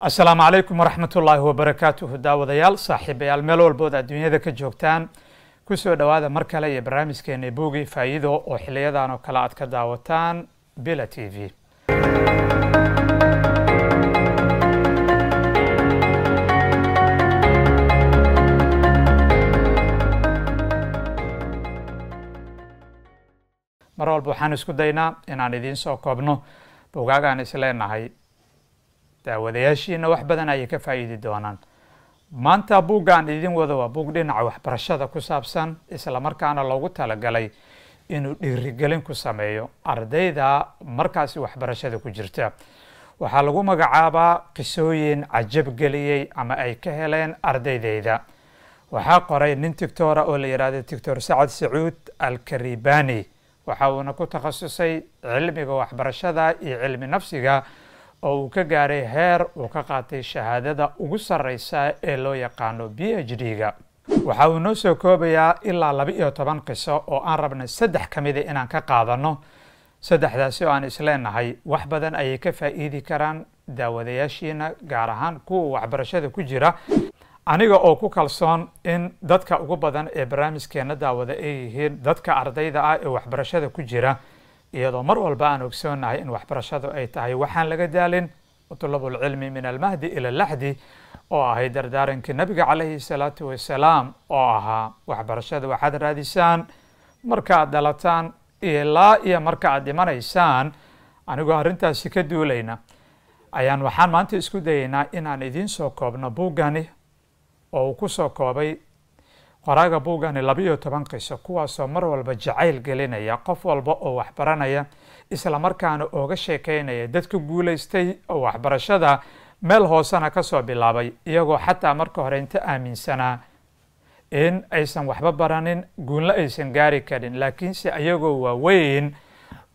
asalaamu calaykum waraxmatullaahi wabarakaatuhu daawadayaal saaxiibayaal meel walbood adduunyada ka joogtaan ku soo dhawaada mar kale iyo barnaamijkeena buugi faa'iido oo xiliyadan oo kale aad ka daawataan bila t v mar walba waxaan isku daynaa inaan idiin soo koobno bugaagaan isleenahay daawadayaashiina wax badan ayay ka faa'iidi doonaan maanta buuggaan idin wada waa buug dhinaca waxbarashada ku saabsan islamarkaana loogu talagalay inuu dhiirigelin ku sameeyo ardayda markaasi waxbarashada ku jirta waxaa lagu magacaabaa qisooyin cajab cajabgeliyey ama ay ka heleen ardaydayda waxaa qoray nin tictora ah oo la yidhaahdo tictor sacad sacuud alkaribani waxa uuna ku takhasusay cilmiga waxbarashada iyo cilmi nafsiga oo uu ka gaaray heer uu ka qaatay shahaadada ugu sarreysa ee loo yaqaano b h d-ga waxa uu noo soo koobayaa ilaa laba iyo toban qiso oo aan rabna saddex ka mida inaan ka qaadanno saddexdaasi oo aan isleenahay wax badan ayay ka faa'iidi karaan daawadayaashiina gaar ahaan kuwa waxbarashada ku jira aniga oo ku kalsoon in dadka ugu badan ee barnaamijkeenna daawada ay yihiin dadka ardayda ah ee waxbarashada ku jira iyadoo mar walba aan ogsoonahay in waxbarashadu ay tahay waxaan laga daalin utulabulcilmi min almahdi ila laxdi oo ahay dardaarankii nabiga calayhi salaatu wasalaam oo ahaa waxbarashada waxaad raadisaan marka markaaad dhalataan ilaa iyo marka aad dhimanaysaan anigoo arrintaasi ka duulayna ayaan waxaan maanta isku dayaynaa inaan idiin soo koobno buuggani oo uu ku soo koobay qoraaga buugani labiiyo toban qiso kuwaasoo mar walba jacayl gelinaya qof walba oo waxbaranaya isla markaana ooga sheekeynaya dadka guulaystay oo waxbarashada meel hoosena ka soo bilaabay iyagoo xataa marka hore inta aaminsanaa in aysan waxba baranin guunla aysan gaari karin laakiinse ayagoo waaweyn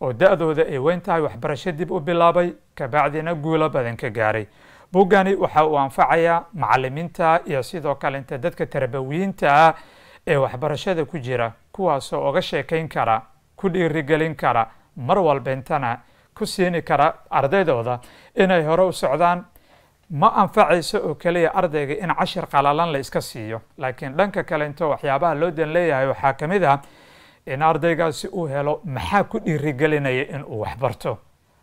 oo da-dooda ay weyn tahay waxbarasho dib u bilaabay kabacdina guulo badan ka gaaray buggani waxa uu anfacayaa macalimiinta iyo sidoo kale inta dadka tarbawiyiinta ah ee waxbarashada ku jira kuwaasoo oga sheekayn kara ku dhiirigelin kara mar walba intana ku siini kara ardaydooda inay hore u socdaan ma anfacayso oo keliya ardayga in cashir qalalan la iska siiyo laakiin dhanka kale into waxyaabaha loo dan leeyahay waxaa ka mid ah in ardaygaasi uu helo maxaa ku dhiirigelinaya in uu waxbarto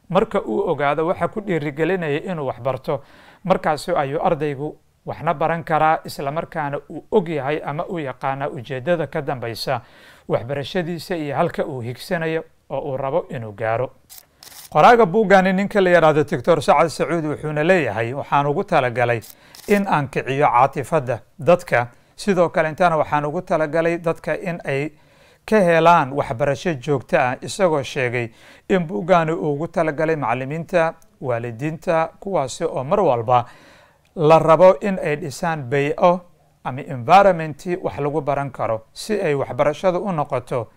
marka uu ogaado waxa ku dhiirigelinaya inuu wax barto markaasi ayuu ardaygu waxna baran karaa isla markaana uu ogyahay ama u yaqaanaa ujeeddada ka dambaysa waxbarashadiisa iyo halka uu higsanayo oo uu rabo inuu gaaro qoraaga buuggaani ninka la yidhaahdo doctor sacad sacuud wuxuuna leeyahay waxaan ugu talagalay in aan kiciyo caatifadda dadka sidoo kale intana waxaan ugu talagalay dadka in ay ka helaan waxbarasho joogto ah isagoo sheegay in buuggaani uugu talagalay macalimiinta waalidiinta kuwaasi oo mar walba la rabo in ay dhisaan bay-o ama environmenti wax lagu baran karo si ay waxbarashada u noqoto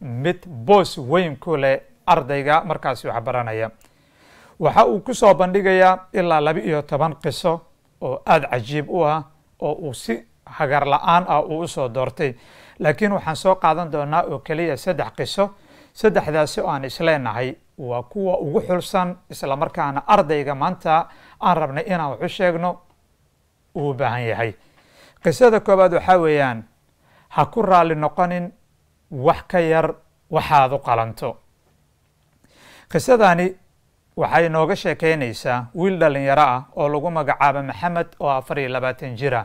mid boos weyn ku leh ardayga markaasi waxbaranaya waxa uu ku soo bandhigayaa ilaa laba iyo toban qiso oo aada cajiib u ah oo uu si hagar la-aan ah uu usoo doortay laakiin waxaan soo qaadan doonaa oo keliya saddex qiso saddexdaasi oo aan isleenahay waa kuwa ugu xulsan islamarkaana ardayga maanta aan rabnay inaan wax u sheegno uu u baahan yahay qisada koowaad waxaa weeyaan ha ku raalli noqonin wax ka yar waxaad u qalanto qisadani waxay nooga sheekeynaysaa wiil dhallinyaro ah oo lagu magacaabo maxamed oo afar iyo labaatan jira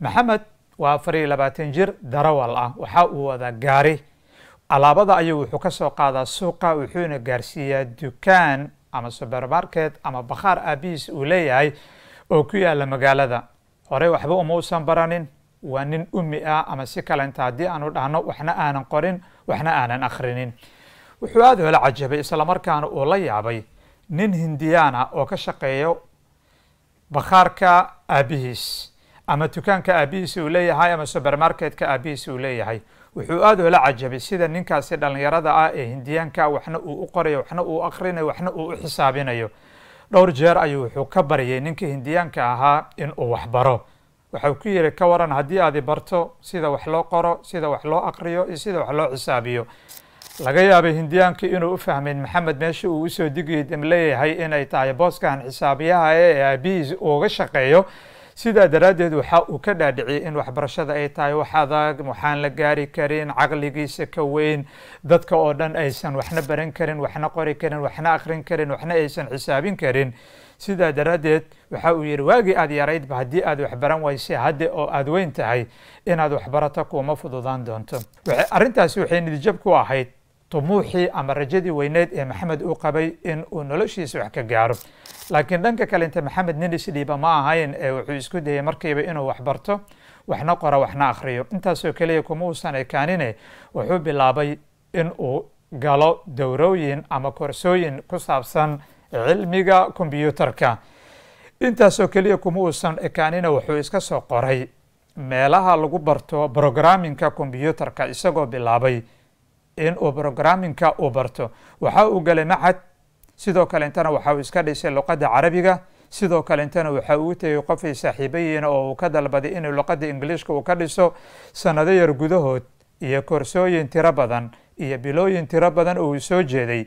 maxamed waa afar iyo labaatan jir darawal ah waxa uu wadaa gaari alaabada ayuu wuxuu ka soo qaadaa suuqa wuxuuna gaarsiiyaa dukaan ama subermarket ama bakhaar aabihiis uu leeyahay oo ku yaala magaalada horey waxba uma usan baranin waa nin umi ah ama si kalenta haddii aanu dhahno waxna aanan qorin waxna aanan akhrinin wuxuu aada oola cajabay islamarkaana uu la yaabay nin hindiyaana ah oo ka shaqeeyo bakhaarka aabihiis ama dukaanka aabihiisi uu leeyahay ama subermarketka aabihiisi uu leeyahay wuxuu aad oola cajabay sida ninkaasi dhallinyarada ah ee hindiyaanka waxna uu u qorayo waxna uu akrinayo waxna uu u xisaabinayo dhowr jeer ayuu wuxuu ka baryay ninkii hindiyaanka ahaa in uu wax waxau ku yidhi ka waran haddii aadi barto sida wax loo qoro sida wax loo aqriyo iyo sida wax loo xisaabiyo laga yaabay hindiyaankii inuu u fahmayn maxamed meesha uu usoo digidam leeyahay inay tahay booskahan xisaabiyaha ee aabihiis uuga shaqeeyo sidaa daraaddeed waxa uu ka dhaadhiciyey in waxbarashada ay tahay wax adag waxaan la gaari karin caqligiisa ka weyn dadka oo dhan aysan waxna baran karin waxna qori karin waxna akrin karin waxna aysan xisaabin karin sidaa daraaddeed waxa uu yidhi waagii aad yaraydba haddii aad waxbaran waysay hadde oo aada weyn tahay inaad waxbarato kuuma fududaan doonto arrintaasi waxay nidijab ku ahayd tumuuxii ama rajadii weyneed ee maxamed uu qabay in uu noloshiisa wax ka gaaro laakiin dhanka kale inte maxamed nin isdhiiba ma ahayn ee wuxuu isku dayay markiiba inuu wax barto waxna qora waxna akhriyo intaasoo keliya kuma uusan ekaanine wuxuu bilaabay in uu galo dowrooyin ama koorsooyin ku saabsan cilmiga kombyuutarka intaasoo keliya kuma uusan ekaanine wuxuu iska soo qoray meelaha lagu barto brogramminka kombyuutarka isagoo bilaabay in uu programmingka uu barto waxa uu galay macad sidoo kalentana waxa uu iska dhisay luqadda carabiga sidoo kalentana waxa uu u tegey qofay saaxiibo oo uu ka dalbaday inuu luqadda ingiliishka uu ka dhiso sannado yar gudahood iyo korsooyin tiro badan iyo bilooyin tiro badan oo uu soo jeeday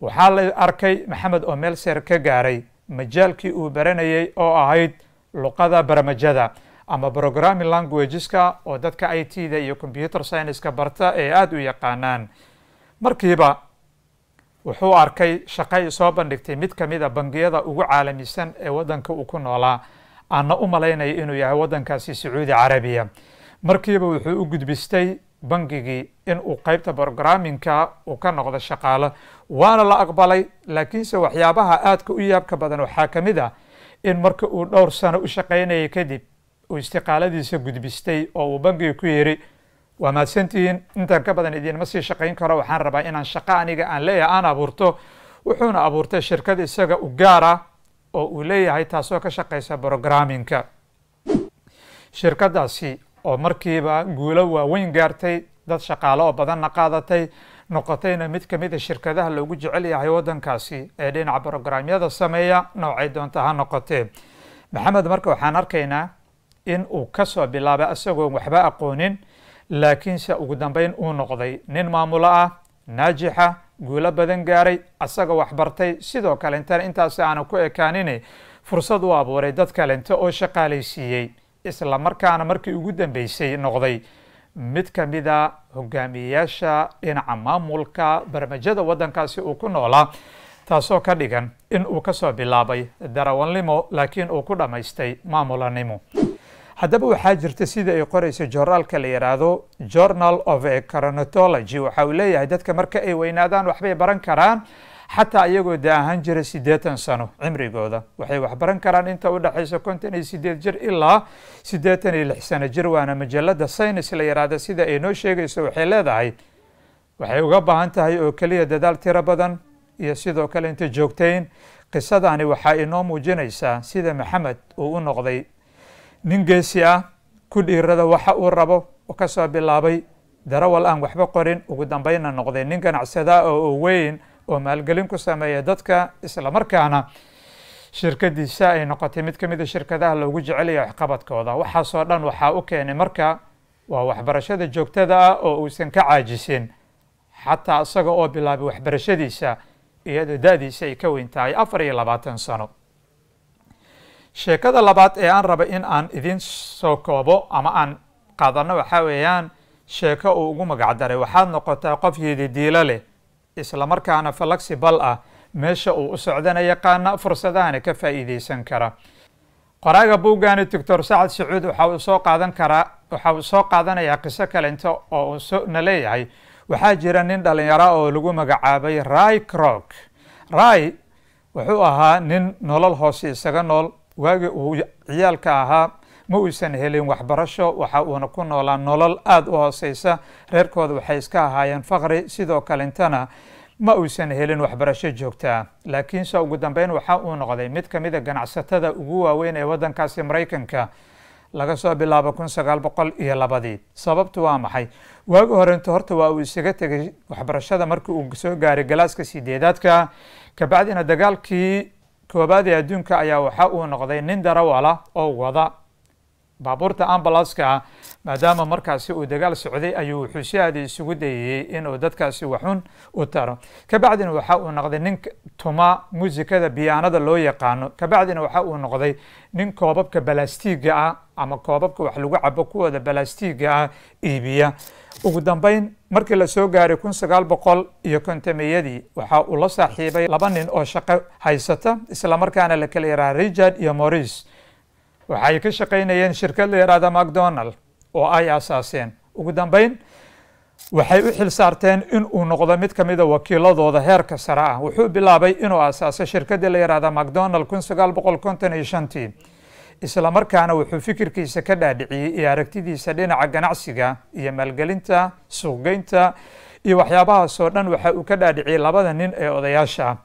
waxaa la arkay maxamed oo meel seer ka gaaray majaalkii uu baranayay oo ahayd luqada barmajada ama programming languageska oo dadka i t da iyo computer scienceska barta ee aada u yaqaanaan markiiba wuxuu arkay shaqay soo bandhigtay mid ka mid a ah bangiyada ugu caalamisan ee waddanka uu ku noolaa aana u malaynaya inuu yahay waddankaasi sacuudi carabiya markiiba wuxuu u gudbistay bangigii in uu qaybta programmingka uu ka noqdo shaqaalo waana la aqbalay laakiinse waxyaabaha aadka u yaabka badan waxaa ka mid ah in marka uu dhowr sano u shaqaynayay kadib uu istiqaaladiisa gudbistay oo uu bangiga ku yidhi waa mahadsantihiin intaan ka badan idiinma sii shaqayn karo waxaan rabaa inaan shaqo aniga aan leeyahay aan abuurto wuxuuna abuurtay shirkad isaga u gaara oo uu leeyahay taasoo ka shaqaysa brogramminka shirkadaasi oo markiiba guulo waaweyn gaartay dad shaqaale oo badanna qaadatay noqotayna mid ka mid ah shirkadaha loogu jecel yahay waddankaasi ee dhinaca brograamyada sameeya noocay doonta ha noqotee maxamed marka waxaan arkaynaa in uu ka soo bilaabay asagoon waxba aqoonin laakiinse ugu dambeyn uu noqday nin maamulo ah naajixa guulo badan gaaray asaga waxbartay sidoo kalentana intaas aana ku ekaanine fursad u abuuray dad kalente oo shaqaalaysiiyey isla markaana markii ugu dambeysay noqday mid ka mida hogaamiyeyaasha dhinaca maamulka barmajada waddankaasi uu ku noolaa taasoo ka dhigan in uu kasoo bilaabay darawalnimo laakiin uu ku dhammaystay maamulanimo haddaba waxaa jirta sida ay qorayso joraalka la yihaahdo journal of coronatology waxa uu leeyahay dadka marka ay weynaadaan waxbay baran karaan xataa iyagoo da ahaan jira siddeetan sano cimrigooda waxay wax baran karaan inta u dhexaysa kontan iyo siddeed jir ilaa siddeetan iyo lix sano jir waana majalada synes la yidhaahda sida ay noo sheegayso waxay leedahay waxay uga baahan tahay oo keliya dadaal tiro badan iyo sidoo kale inta joogtayn qisadani waxaa inoo muujinaysaa sida maxamed uu u noqday nin geesi ah ku dhiirada waxa uu rabo u ka bilaabay darawal aan waxba qorin ugu dambayna noqday nin ganacsadaa oo weyn oo maalgelin ku sameeya dadka islamarkaana shirkadiisa ay noqotay mid ka mida shirkadaha loogu jecelaya waxqabadkooda waxaasoo dhan waxaa u keenay marka waa waxbarashada joogtada ah oo uusan ka caajisin xataa isaga oo bilaabay waxbarashadiisa iyadoo da-diisa ay ka weyntahay afar iyo labaatan sano sheekada labaad ee aan raba in aan idiin soo koobo ama aan qaadano waxaa weeyaan sheeko uu ugu magacdaray waxaad noqotaa qof diilo leh islamarkaana falaksi bal ah meesha uu u socdana yaqaana fursadahana ka faa'iidaysan kara qoraaga buuggaani doctor sacad sacuud waxa uu soo qaadan karaa waxa uu soo qaadanayaa qiso kalinta oo uu na leeyahay waxaa jira nin dhallinyaro oo lagu magacaabay rai crok rai wuxuu ahaa nin nolol hoose isaga nool waagi uu ciyaalka ahaa ma uysan helin waxbarasho waxa uuna ku noolaa nolol aada u hooseysa reerkooda waxay iska ahaayeen faqri sidoo kalentana ma uysan helin waxbarasho joogtaa laakiinse ugu dambeyn waxa uu noqday mid ka mid ah ganacsatada ugu waaweyn ee waddankaasi maraykanka laga soo bilaabo kun sagaal boqol iyo labadii sababtu waa maxay waagi horeinta horta waa uu isaga tegay waxbarashada markii uu soo gaaray galaaska sideedaadka kabacdina dagaalkii koobaad adduunka ayaa waxa uu noqday nin darawala oo wada baabuurta ambalaska ah maadaama markaasi uu dagaal socday ayuu wuxuu si isugu dayayey inuu dadkaasi waxun u taro kabacdina waxa uu noqday nin tuma muusikada biyaanada loo yaqaano kabacdina waxa uu noqday nin koobabka balastiiga ah ama koobabka wax lagu cabo kuwooda balastiiga ah iibiya ugu dambeyn markii lasoo gaaray kun sagaal boqol iyo kontameyadii waxa uu la saaxiibay laba nin oo shaqo haysata isla markaana la kala yaraha richard iyo moris waxay ka shaqaynayeen shirkad la yidhaahda macdonald oo ay aasaaseen ugu dambeyn waxay u xil saarteen in noqdo mid ka mida ah wakiiladooda heerka sare ah wuxuu bilaabay inuu aasaaso shirkaddii la yidhaahda macdonald kun sagaal boqol konton iyo shantii isla markaana wuxuu fikirkiisa ka dhaadhiciyey iyo aragtidiisa dhinaca ganacsiga iyo maalgelinta suuqgeynta iyo waxyaabahaasoo dhan waxa uu ka dhaadhiciyey labada nin ee odayaasha ah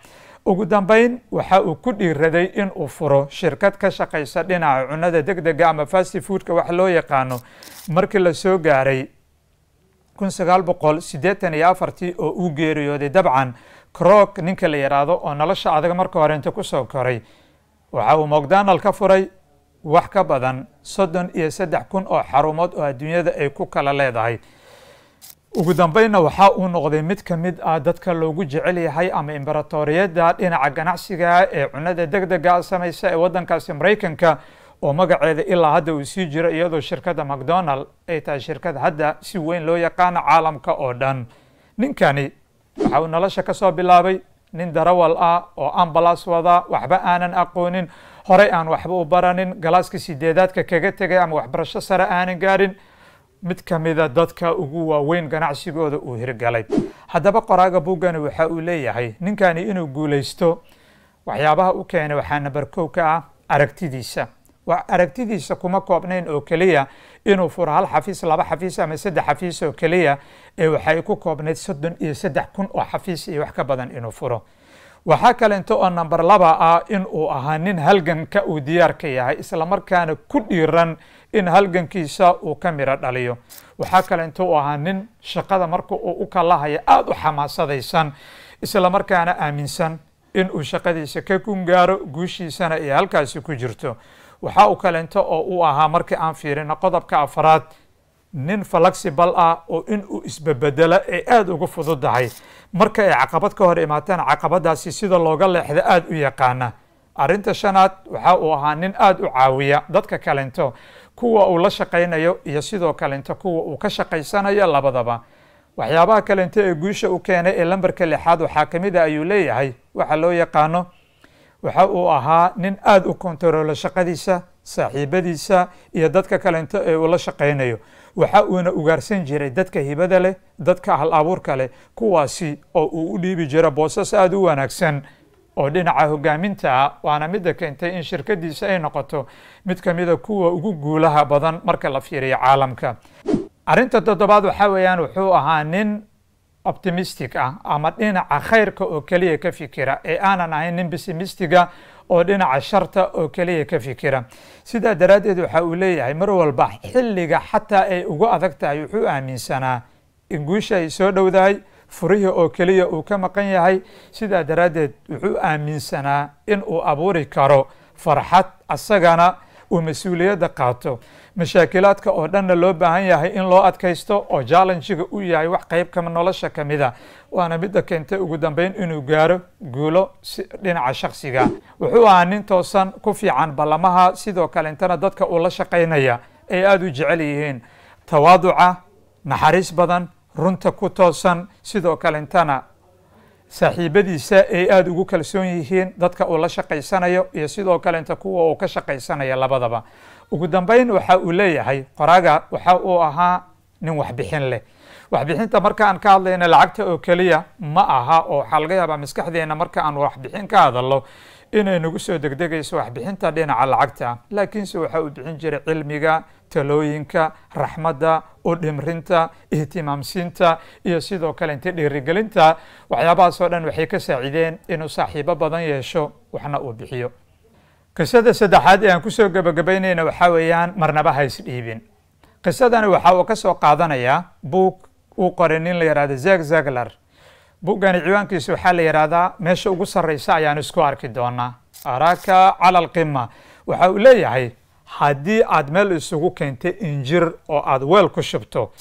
ugu dambeyn waxa uu ku dhiiraday in uu furo shirkad ka shaqaysa dhinaca cunnada deg degdega ama fasti foodka wax loo yaqaano markii lasoo gaaray kun sagaal boqol siddeetan iyo afartii oo uu geeriyooday dabcan crook ninka la yidhaahdo oo nolosha adag marka hore inta kusoo koray waxa uu mokdonald ka furay wax ka badan soddon iyo saddex kun oo xarumood oo adduunyada ay ku kala leedahay ugu dambeynna waxa uu noqday mid ka mid ah dadka loogu jecel yahay ama imberatoriyadda dhinaca ganacsiga ee cunnada deg dega ah samaysa ee waddankaasi maraykanka oo magaceeda ilaa hadda uu sii jiro iyadoo shirkadda macdonald ay tahay shirkad hadda si weyn loo yaqaano caalamka oo dhan ninkani waxa uu nolosha ka soo bilaabay nin darawal ah oo ambalas wada waxba aanan aqoonin horey aan waxba u baranin galaaska sideedaadka kaga tegay ama waxbarasho sare aanan gaarin mid ka mida ah dadka ugu waaweyn ganacsigooda uu hirgalay haddaba qoraaga buuggani waxa uu leeyahay ninkani inuu guulaysto waxyaabaha u keenay waxaa nambar kow ka ah aragtidiisa wa aragtidiisa kuma koobnayn oo keliya inuu furo hal xafiis laba xafiis ama saddex xafiis oo keliya ee waxay ku koobnayd soddon iyo saddex kun oo xafiis iyo wax ka badan inuu furo waxaa kalento oo namber laba ah inuu ahaa nin halganka uu diyaarka yahay islamarkaana ku dhiiran in halgankiisa uu ka miro dhaliyo waxaa kale inta uu ahaa nin shaqada marka uu u kalahaya aada u xamaasadaysan isla markaana aaminsan in uu shaqadiisa ka gungaaro guushiisana iyo halkaasi ku jirto waxa uu kalenta oo u ahaa markii aan fiirino qodobka afraad nin falaxibal ah oo inuu isbabedelo ay aada uga fududdahay marka ay caqabad ka hor imaateen caqabadaasi sida looga leexda aada u yaqaana arrinta shanaad waxa uu ahaa nin aada u caawiya dadka kalento kuwa uu la shaqaynayo iyo sidoo kalenta kuwa uu ka shaqaysanayo labadaba waxyaabaha kalenta ee guusha u keenay ee lambarka lixaad waxaa ka mid a ah ayuu leeyahay waxa loo yaqaano waxa uu ahaa nin aada u kontaroolo shaqadiisa saaxiibadiisa iyo dadka kalenta ee uu la shaqaynayo waxa uuna ugaarsan jiray dadka hibada leh dadka hal abuurka leh kuwaasi oo uu u dhiibi jiro boosas aada u wanaagsan oo dhinaca hogaaminta ah waana midda keentay in shirkadiisa ay noqoto mid ka mida kuwa ugu guulaha badan marka la fiiriyo caalamka arrinta toddobaad waxaa weeyaan wuxuu ahaa nin optimistic ah ama dhinaca khayrka oo keliya ka fikira ee aanan ahayn nin pessimistiga ah oo dhinaca sharta oo keliya ka fikira sidaa daraaddeed waxa uu leeyahay mar walba xilliga xataa ay ugu adag tahay wuxuu aaminsanaa in guusha ay soo dhowdahay furihi oo keliya uu ka maqan yahay sidaa daraaddeed wuxuu aaminsanaa in uu abuuri karo farxad asagana uu mas-uuliyadda qaato mashaakilaadka oo dhanna loo baahan yahay in loo adkaysto oo jallenjiga u yahay wax qayb ka nolosha ka mida ah, waana midda keentay ugu dambeyn inuu gaaro guulo dhinaca shakhsiga wuxuu ahaa nin toosan ku fiican ballamaha sidoo kaleentana dadka uu la shaqaynaya ay aada u jecel yihiin tawaaduca naxariis badan runta ku toosan sidoo kalentana saaxiibadiisa ay aada ugu kalsoon yihiin dadka uu la shaqaysanayo iyo sidoo kalenta kuwa uu ka shaqaysanaya labadaba ugu dambeyn waxa uu leeyahay qoraaga waxa uu ahaa nin waxbixin leh waxbixinta marka aan ka hadlayna lacagta oo keliya ma aha oo waxaa laga yaabaa maskaxdeena marka aan waxbixin ka hadalo inay nagu soo degdegayso waxbixinta dhinaca lacagta laakiinse waxa uu bixin jiray cilmiga talooyinka raxmadda u dhimrinta ihtimaamsiinta iyo sidoo kale inta dhiirigelinta waxyaabahaasoo dhan waxay ka saacideen inuu saaxiibo badan yeesho waxna uu bixiyo qisada saddexaad ee aan kusoo gebagabaynayna waxaa weeyaan marnaba ha isdhiibin qisadani waxa uu ka soo qaadanayaa buug uu qoray nin la yihahdo zeg zegler buggani ciwaankiisa waxaa la yihahdaa meesha ugu sarraysa ayaan isku arki doonaa araka cala alqima waxa uu leeyahay haddii aad meel isugu keentay injir oo aad weel ku shubto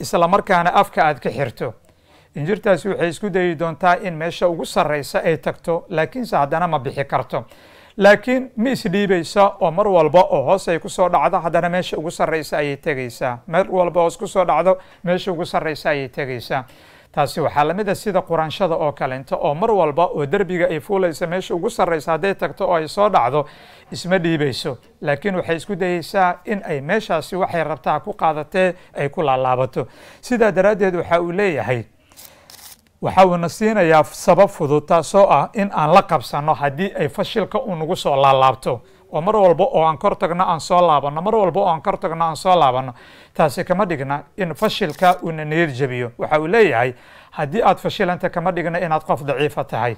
isla markaana afka aad ka xirto injirtaasi waxay isku dayi doontaa in meesha ugu sarraysa ay tagto laakiinse haddana ma bixi karto laakiin ma isdhiibaysa oo mar walba oo hoos ay kusoo dhacdo haddana meesha ugu sarraysa ayay tegaysaa mar walba hoos kusoo dhacdo meesha ugu sarraysa ayay tegaysaa taasi waxaa la mid a ah sida quraanshada oo kaleento oo mar walba oo derbiga ay fuulaysa meesha ugu sarraysa hadday tagto oo ay soo dhacdo isma dhiibayso laakiin waxay isku dayeysaa in ay meeshaasi waxay rabtaa ku qaadatee ay ku laalaabato sidaa daraaddeed waxa uu leeyahay waxa uuna siinayaa sabab fudud taasoo ah in aan la qabsanno haddii ay fashilka unagu soo laalaabto oo mar walba oo aan kor tagno aan soo laabano mar walba oo aan kor tagno aan soo laabano taasi kama dhigna in fashilka uuna niyad jabiyo waxa uu leeyahay haddii aad fashilanta kama dhigna inaad qof daciifa tahay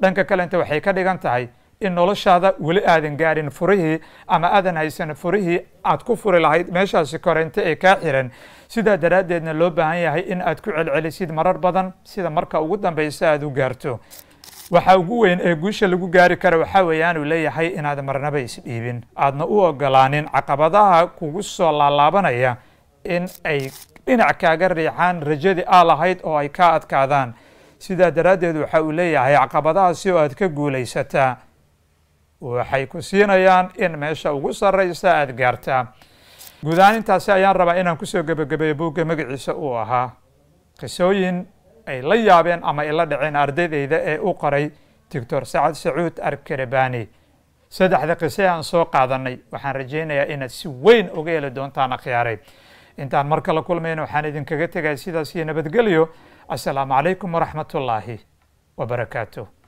dhanka kalenta waxay ka dhigan tahay in noloshaada weli aadan gaarin furihii ama aadan haysan furihii aad ku furi lahayd meeshaasi koreynta ee kaa xiran sidaa daraaddeedna loo baahan yahay in aad ku celcelisid marar badan sida marka ugu dambaysa aad u gaarto waxaa ugu weyn ee guusha lagu gaari kara waxaa weeyaan uu leeyahay inaad marnaba isdhiibin aadna u ogolaanin caqabadaha kugu soo laalaabanaya in ay dhinac kaaga riixaan rajadii aa lahayd oo ay ka adkaadaan sidaa daraaddeed waxa uu leeyahay caqabadaha si oo aad ka guulaysataa waxay ku siinayaan in meesha ugu sarraysa aada gaartaa guud intaasi ayaan rabaa inaan kusoo gebagabeeyo buugga magaciisa uu ahaa qisooyin ay la yaabeen ama ay la dhaceen ardaydayda ee u qoray doctor sacad sacuud arab saddexda qise aan soo qaadanay waxaan rajaynayaa inaad si weyn uga heli doontaan akhyaaray intaan mar kala kulmayna waxaan idinkaga tegaya sidaas iyo nabadgelyo assalaamu calaykum waraxmatullaahi wabarakaatu